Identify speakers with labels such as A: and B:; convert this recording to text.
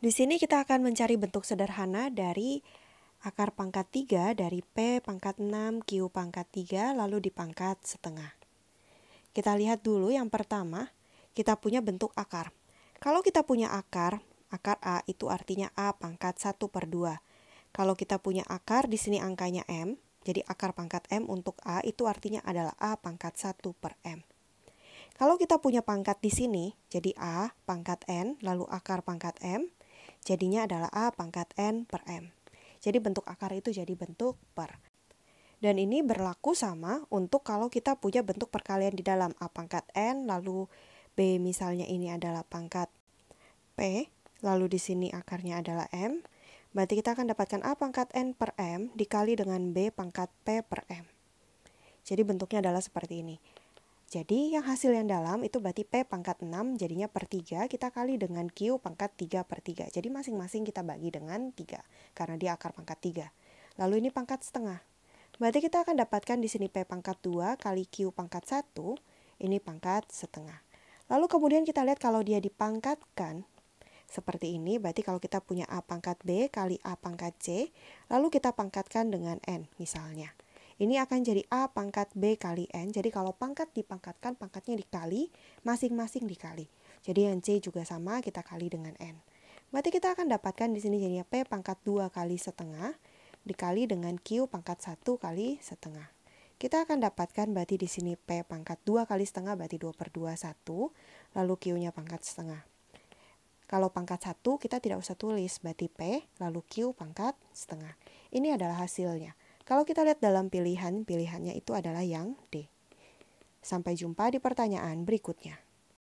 A: Di sini kita akan mencari bentuk sederhana dari akar pangkat 3 dari P pangkat 6, Q pangkat 3, lalu di pangkat setengah. Kita lihat dulu yang pertama, kita punya bentuk akar. Kalau kita punya akar, akar A itu artinya A pangkat 1 per 2. Kalau kita punya akar, di sini angkanya M, jadi akar pangkat M untuk A itu artinya adalah A pangkat 1 per M. Kalau kita punya pangkat di sini, jadi A pangkat N, lalu akar pangkat M, Jadinya adalah A pangkat N per M. Jadi bentuk akar itu jadi bentuk per. Dan ini berlaku sama untuk kalau kita punya bentuk perkalian di dalam A pangkat N, lalu B misalnya ini adalah pangkat P, lalu di sini akarnya adalah M, berarti kita akan dapatkan A pangkat N per M dikali dengan B pangkat P per M. Jadi bentuknya adalah seperti ini. Jadi yang hasil yang dalam itu berarti P pangkat 6 jadinya per 3 kita kali dengan Q pangkat 3 per 3. Jadi masing-masing kita bagi dengan 3 karena dia akar pangkat 3. Lalu ini pangkat setengah. Berarti kita akan dapatkan di sini P pangkat 2 kali Q pangkat 1 ini pangkat setengah. Lalu kemudian kita lihat kalau dia dipangkatkan seperti ini berarti kalau kita punya A pangkat B kali A pangkat C lalu kita pangkatkan dengan N misalnya ini akan jadi A pangkat B kali N. Jadi kalau pangkat dipangkatkan, pangkatnya dikali, masing-masing dikali. Jadi yang C juga sama, kita kali dengan N. Berarti kita akan dapatkan di sini jadinya P pangkat 2 kali setengah dikali dengan Q pangkat 1 kali setengah. Kita akan dapatkan berarti di sini P pangkat 2 kali setengah berarti 2 per 2, 1. Lalu Q-nya pangkat setengah. Kalau pangkat 1 kita tidak usah tulis, berarti P lalu Q pangkat setengah. Ini adalah hasilnya. Kalau kita lihat dalam pilihan, pilihannya itu adalah yang D. Sampai jumpa di pertanyaan berikutnya.